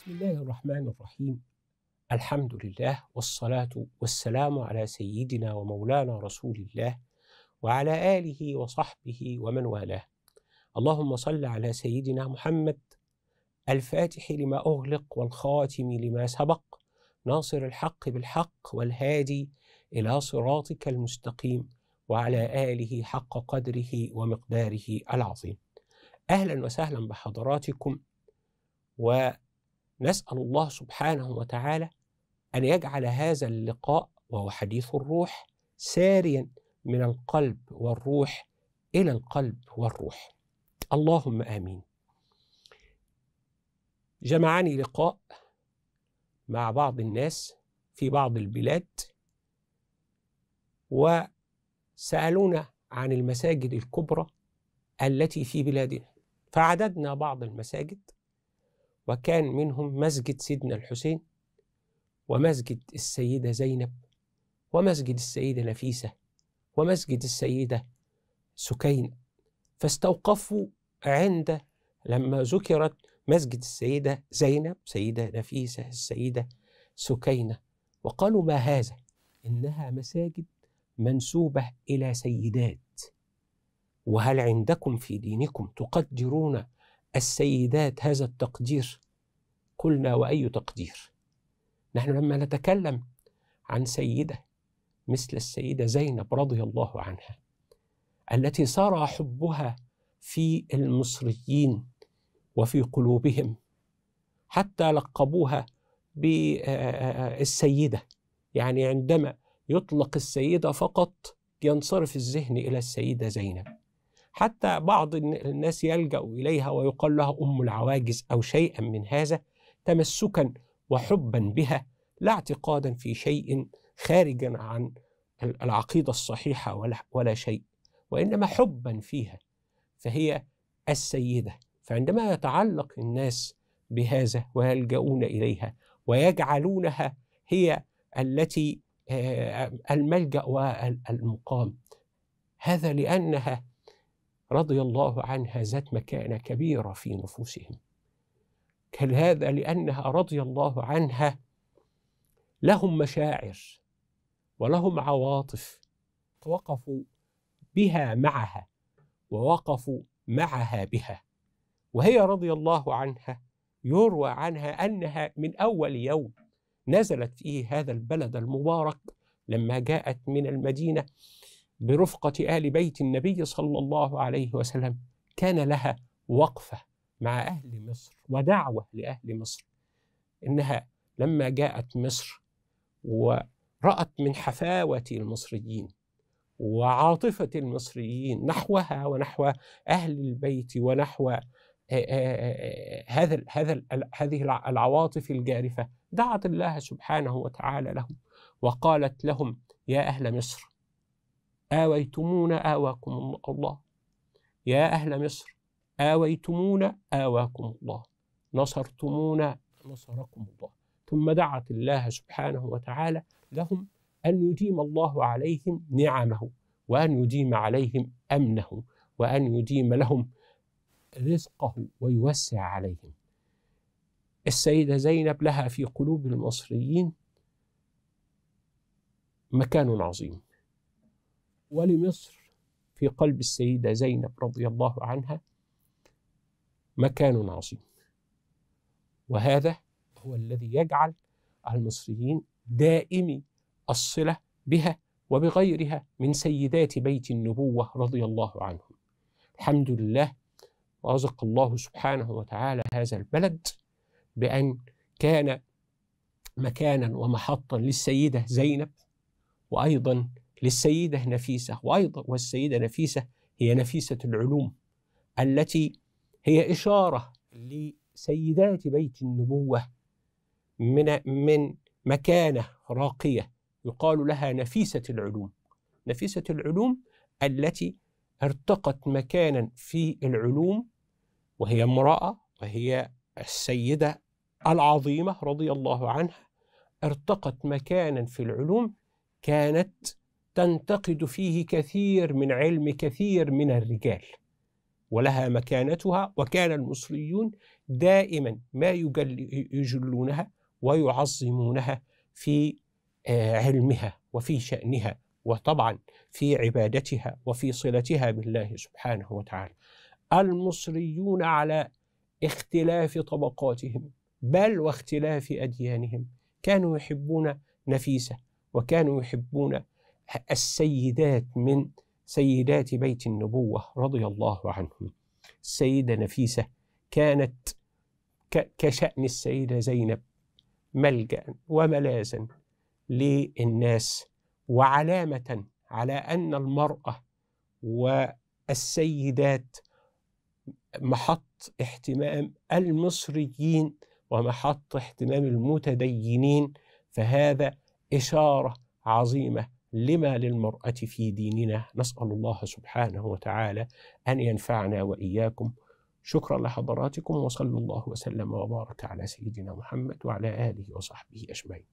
بسم الله الرحمن الرحيم الحمد لله والصلاة والسلام على سيدنا ومولانا رسول الله وعلى آله وصحبه ومن والاه اللهم صل على سيدنا محمد الفاتح لما أغلق والخاتم لما سبق ناصر الحق بالحق والهادي إلى صراطك المستقيم وعلى آله حق قدره ومقداره العظيم أهلا وسهلا بحضراتكم و نسال الله سبحانه وتعالى ان يجعل هذا اللقاء وهو حديث الروح ساريا من القلب والروح الى القلب والروح اللهم امين جمعني لقاء مع بعض الناس في بعض البلاد وسالونا عن المساجد الكبرى التي في بلادنا فعددنا بعض المساجد وكان منهم مسجد سيدنا الحسين ومسجد السيدة زينب ومسجد السيدة نفيسة ومسجد السيدة سكينة فاستوقفوا عند لما ذكرت مسجد السيدة زينب سيدة نفيسة السيدة سكينة وقالوا ما هذا إنها مساجد منسوبة إلى سيدات وهل عندكم في دينكم تقدرون السيدات هذا التقدير قلنا واي تقدير نحن لما نتكلم عن سيده مثل السيده زينب رضي الله عنها التي صار حبها في المصريين وفي قلوبهم حتى لقبوها بالسيده يعني عندما يطلق السيده فقط ينصرف الذهن الى السيده زينب حتى بعض الناس يلجأ إليها ويقال لها أم العواجز أو شيئا من هذا تمسكا وحبا بها لا اعتقادا في شيء خارجا عن العقيدة الصحيحة ولا, ولا شيء وإنما حبا فيها فهي السيدة فعندما يتعلق الناس بهذا ويلجؤون إليها ويجعلونها هي التي آه، الملجأ والمقام هذا لأنها رضي الله عنها ذات مكانه كبيره في نفوسهم كان هذا لانها رضي الله عنها لهم مشاعر ولهم عواطف وقفوا بها معها ووقفوا معها بها وهي رضي الله عنها يروى عنها انها من اول يوم نزلت في هذا البلد المبارك لما جاءت من المدينه برفقة آل بيت النبي صلى الله عليه وسلم كان لها وقفة مع أهل مصر ودعوة لأهل مصر إنها لما جاءت مصر ورأت من حفاوة المصريين وعاطفة المصريين نحوها ونحو أهل البيت ونحو آه، آه، آه، هذا هذا هذه العواطف الجارفة دعت الله سبحانه وتعالى لهم وقالت لهم يا أهل مصر آويتمونا آواكم الله يا أهل مصر آويتمونا آواكم الله نصرتمونا نصركم الله ثم دعت الله سبحانه وتعالى لهم أن يديم الله عليهم نعمه وأن يديم عليهم أمنه وأن يديم لهم رزقه ويوسع عليهم السيدة زينب لها في قلوب المصريين مكان عظيم ولمصر في قلب السيدة زينب رضي الله عنها مكان عظيم وهذا هو الذي يجعل المصريين دائمي الصلة بها وبغيرها من سيدات بيت النبوة رضي الله عنهم الحمد لله رزق الله سبحانه وتعالى هذا البلد بأن كان مكانا ومحطا للسيدة زينب وأيضا للسيدة نفيسة وأيضا والسيدة نفيسة هي نفيسة العلوم التي هي إشارة لسيدات بيت النبوة من من مكانة راقية يقال لها نفيسة العلوم نفيسة العلوم التي ارتقت مكانا في العلوم وهي امرأة وهي السيدة العظيمة رضي الله عنها ارتقت مكانا في العلوم كانت تنتقد فيه كثير من علم كثير من الرجال ولها مكانتها وكان المصريون دائما ما يجلونها ويعظمونها في آه، علمها وفي شأنها وطبعا في عبادتها وفي صلتها بالله سبحانه وتعالى المصريون على اختلاف طبقاتهم بل واختلاف أديانهم كانوا يحبون نفيسة وكانوا يحبون السيدات من سيدات بيت النبوة رضي الله عنهم السيدة نفيسة كانت كشأن السيدة زينب ملجأ وملاذا للناس وعلامة على أن المرأة والسيدات محط اهتمام المصريين ومحط اهتمام المتدينين فهذا إشارة عظيمة لما للمرأة في ديننا نسأل الله سبحانه وتعالى أن ينفعنا وإياكم شكرا لحضراتكم وصلى الله وسلم وبارك على سيدنا محمد وعلى آله وصحبه أجمعين